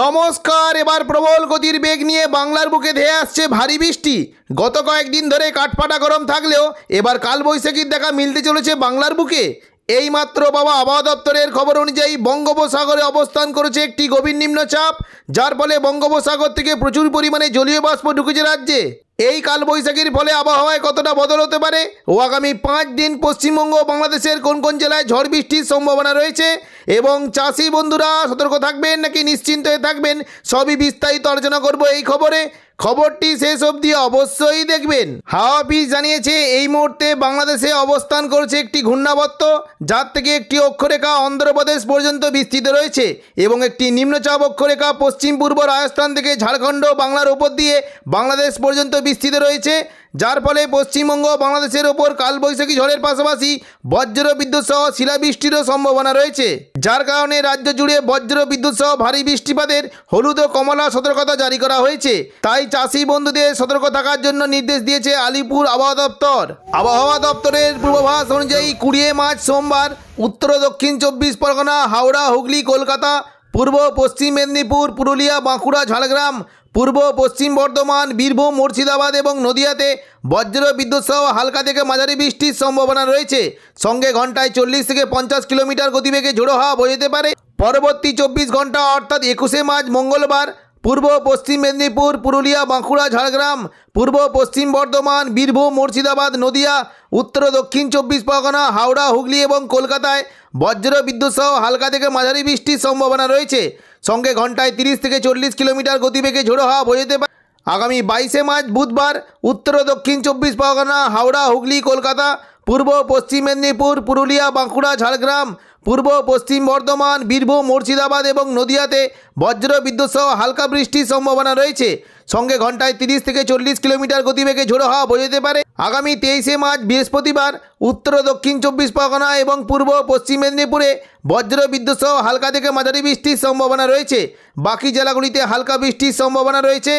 নমস্কার এবার প্রবল গতির বেগ নিয়ে বাংলার বুকে ধেয়ে আসছে ভারী বৃষ্টি গত কয়েকদিন ধরে কাঠপাটা গরম থাকলেও এবার কালবৈশাখীর দেখা মিলতে চলেছে বাংলার বুকে এইমাত্র বাবা আবহাওয়া দপ্তরের খবর অনুযায়ী বঙ্গোপসাগরে অবস্থান করেছে একটি গভীর নিম্নচাপ যার ফলে বঙ্গোপসাগর থেকে প্রচুর পরিমাণে জলীয় বাষ্প ঢুকেছে রাজ্যে এই কালবৈশাখীর ফলে আবহাওয়ায় কতটা বদল হতে পারে ও আগামী পাঁচ দিন পশ্চিমবঙ্গ বাংলাদেশের কোন কোন জেলায় ঝড় বৃষ্টির সম্ভাবনা রয়েছে এবং চাষি বন্ধুরা সতর্ক থাকবেন নাকি নিশ্চিন্ত হয়ে থাকবেন সবই বিস্তারিত আলোচনা করব এই খবরে খবরটি শেষ অবধি অবশ্যই দেখবেন হাওয়া অফিস জানিয়েছে এই মুহূর্তে বাংলাদেশে অবস্থান করছে একটি ঘূর্ণাবর্ত যার থেকে একটি অক্ষরেখা অন্ধ্রপ্রদেশ পর্যন্ত বিস্তৃত রয়েছে এবং একটি নিম্নচাপ অক্ষরেখা পশ্চিম পূর্ব রাজস্থান থেকে ঝাড়খণ্ড বাংলার উপর দিয়ে বাংলাদেশ পর্যন্ত অবনতি রয়েছে যার ফলে পশ্চিমবঙ্গ বাংলাদেশের ওপর কালবৈশাখী ঝড়ের পাশাপাশি বজ্র বিদ্যুৎ সহ শিলাবৃষ্টিরও সম্ভাবনা রয়েছে যার কারণে রাজ্য জুড়ে বজ্র বিদ্যুৎ সহ ভারী বৃষ্টিপাতের হলুদ ও কমলা সতর্কতা জারি করা হয়েছে তাই চাষি বন্ধুদের সতর্ক থাকার জন্য নির্দেশ দিয়েছে আলিপুর আবহাওয়া দপ্তর আবহাওয়া দপ্তরের পূর্বাভাস অনুযায়ী কুড়িয়ে মার্চ সোমবার উত্তর দক্ষিণ চব্বিশ পরগনা হাওড়া হুগলি কলকাতা পূর্ব পশ্চিম মেদিনীপুর পুরুলিয়া বাঁকুড়া ঝাড়গ্রাম পূর্ব পশ্চিম বর্ধমান বীরভূম মুর্শিদাবাদ এবং নদিয়াতে বজ্র বিদ্যুৎ সহ হালকা থেকে মাঝারি বৃষ্টির সম্ভাবনা রয়েছে সঙ্গে ঘন্টায় চল্লিশ থেকে পঞ্চাশ কিলোমিটার গতিবেগে ঝোড়ো হাওয়া বোঝাতে পারে পরবর্তী চব্বিশ ঘন্টা অর্থাৎ একুশে মার্চ মঙ্গলবার পূর্ব পশ্চিম মেদিনীপুর পুরুলিয়া বাঁকুড়া ঝাড়গ্রাম পূর্ব পশ্চিম বর্ধমান বীরভূম মুর্শিদাবাদ নদিয়া উত্তর দক্ষিণ চব্বিশ পরগনা হাওড়া হুগলি এবং কলকাতায় বজ্র বিদ্যুৎ সহ হালকা থেকে মাঝারি বৃষ্টির সম্ভাবনা রয়েছে সঙ্গে ঘন্টায় তিরিশ থেকে চল্লিশ কিলোমিটার গতিবেগে ঝোড়ো হাওয়া বোঝাতে পারে আগামী বাইশে মার্চ বুধবার উত্তর ও দক্ষিণ চব্বিশ পরগনা হাওড়া হুগলি কলকাতা পূর্ব পশ্চিম মেদিনীপুর পুরুলিয়া বাঁকুড়া ঝাড়গ্রাম পূর্ব পশ্চিম বর্ধমান বীরভূম মুর্শিদাবাদ এবং নদিয়াতে বজ্র বিদ্যুৎসহ হালকা বৃষ্টির সম্ভাবনা রয়েছে সঙ্গে ঘন্টায় তিরিশ থেকে চল্লিশ কিলোমিটার গতিবেগে ঝোড়ো হওয়া বোঝাতে পারে আগামী তেইশে মার্চ বৃহস্পতিবার উত্তর দক্ষিণ চব্বিশ পরগনা এবং পূর্ব পশ্চিম মেদিনীপুরে বজ্র বিদ্যুৎ সহ হালকা থেকে মাঝারি বৃষ্টির সম্ভাবনা রয়েছে বাকি জেলাগুলিতে হালকা বৃষ্টির সম্ভাবনা রয়েছে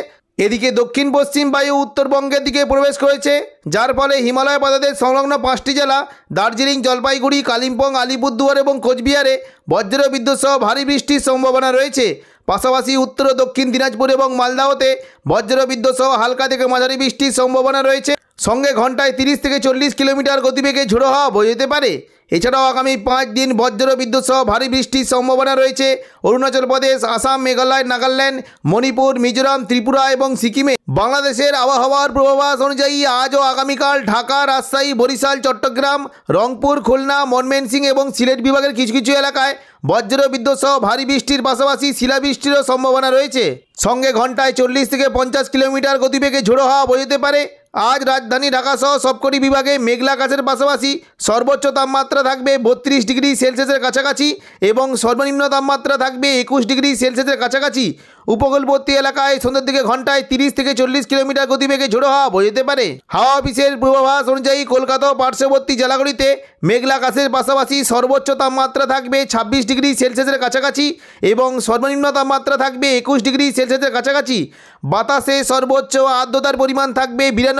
এদিকে দক্ষিণ পশ্চিম বায়ু উত্তরবঙ্গের দিকে প্রবেশ করেছে যার ফলে হিমালয় পাতাদের সংলগ্ন পাঁচটি জেলা দার্জিলিং জলপাইগুড়ি কালিম্পং আলিপুরদুয়ার এবং কোচবিহারে বজ্র বিদ্যুৎ সহ ভারী বৃষ্টির সম্ভাবনা রয়েছে পাশাপাশি উত্তর ও দক্ষিণ দিনাজপুর এবং মালদাহতে বজ্র বিদ্যুৎ সহ হালকা থেকে মাঝারি বৃষ্টির সম্ভাবনা রয়েছে সঙ্গে ঘন্টায় তিরিশ থেকে চল্লিশ কিলোমিটার গতিবেগে ঝোড়ো হওয়া বয়ে যেতে পারে এছাড়াও আগামী পাঁচ দিন বজ্র বিদ্যুৎ সহ ভারী বৃষ্টির সম্ভাবনা রয়েছে অরুণাচল প্রদেশ আসাম মেঘালয় নাগাল্যান্ড মণিপুর মিজোরাম ত্রিপুরা এবং সিকিমে বাংলাদেশের আবহাওয়ার পূর্বাভাস অনুযায়ী আজ ও আগামীকাল ঢাকা রাজশাহী বরিশাল চট্টগ্রাম রংপুর খুলনা মনমেনসিং এবং সিলেট বিভাগের কিছু কিছু এলাকায় বজ্র বিদ্যুৎ সহ ভারী বৃষ্টির পাশাপাশি শিলাবৃষ্টিরও সম্ভাবনা রয়েছে সঙ্গে ঘন্টায় চল্লিশ থেকে পঞ্চাশ কিলোমিটার গতিবেগে ঝোড়ো হওয়া বোঝাতে পারে আজ রাজধানী ঢাকাসহ সবকটি বিভাগে মেঘলা কাছের পাশাপাশি সর্বোচ্চ তাপমাত্রা থাকবে বত্রিশ ডিগ্রি সেলসিয়াসের কাছাকাছি এবং সর্বনিম্ন তাপমাত্রা থাকবে একুশ ডিগ্রি সেলসিয়াসের কাছাকাছি উপকূলবর্তী এলাকায় সন্ধ্যের দিকে ঘন্টায় তিরিশ থেকে চল্লিশ কিলোমিটার গতিবেগে ঝোড়ো হাওয়া বোঝাতে পারে হাওয়া অফিসের পূর্বাভাস অনুযায়ী কলকাতা ও পার্শ্ববর্তী জেলাগুলিতে মেঘলা কাছের পাশাপাশি সর্বোচ্চ তাপমাত্রা থাকবে ছাব্বিশ ডিগ্রি সেলসিয়াসের কাছাকাছি এবং সর্বনিম্ন তাপমাত্রা থাকবে একুশ ডিগ্রি সেলসিয়াসের কাছাকাছি বাতাসে সর্বোচ্চ আর্দ্রতার পরিমাণ থাকবে বিরানব্বই